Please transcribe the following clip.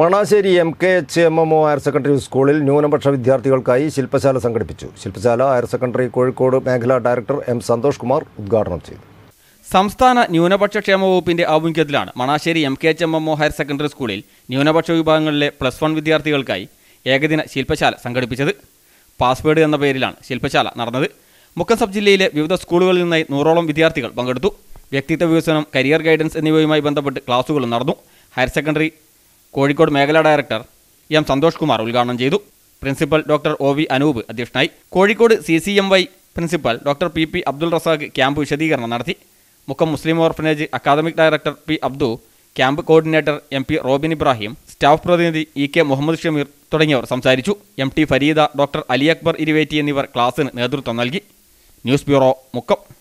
Manassery M K H M M O higher secondary സ്കൂളിൽ ന്യൂനപക്ഷ വിദ്യാർത്ഥികൾക്കായി ശില്പശാല സംഘടിപ്പിച്ചു ശില്പശാല ഹയർ സെക്കൻഡറി കോഴിക്കോട് മേഖലാ ഡയറക്ടർ എം സന്തോഷ് കുമാർ ഉദ്ഘാടനം ചെയ്തു സംസ്ഥാന ന്യൂനപക്ഷ ക്ഷേമ വകുപ്പിന്റെ ആഭിമുഖ്യത്തിലാണ് Manassery M K H M M O higher secondary സ്കൂളിൽ ന്യൂനപക്ഷ വിഭാഗങ്ങളിലെ പ്ലസ് വൺ വിദ്യാർത്ഥികൾക്കായി ഏകദിന ശില്പശാല സംഘടിപ്പിച്ചത് പാസ്വേഡ് എന്ന പേരിലാണ് ശില്പശാല നടന്നത് മുക്കം സബ് ജില്ലയിലെ വിവിധ സ്കൂളുകളിൽ നിന്നായി നൂറോളം വിദ്യാർത്ഥികൾ പങ്കെടുത്തു വ്യക്തിത്വ വികസനം കരിയർ ഗൈഡൻസ് എന്നിവയുമായി ബന്ധപ്പെട്ട് ക്ലാസുകളും നടന്നു ഹയർ സെക്കൻഡറി കോഴിക്കോട് മേഖലാ ഡയറക്ടർ എം സന്തോഷ് കുമാർ ഉദ്ഘാടനം ചെയ്തു principal doctor O V Anoop അധ്യക്ഷനായി Kozhikode C C M Y principal doctor P P Abdul Razak camp വിശദീകരണം നടത്തി മുക്കം മുസ്ലിം orphanage academic director P Abdu camp coordinator M P Robin Ibrahim staff പ്രതിനിധി ഇ കെ മുഹമ്മദ് ഷമീർ തുടങ്ങിയവർ സംസാരിച്ചു M T Farida doctor Ali Akbar ഇരിവേറ്റി എന്നിവർ ക്ലാസ്സിന് നേതൃത്വം നൽകി ന്യൂസ് ബ്യൂറോ മുക്കം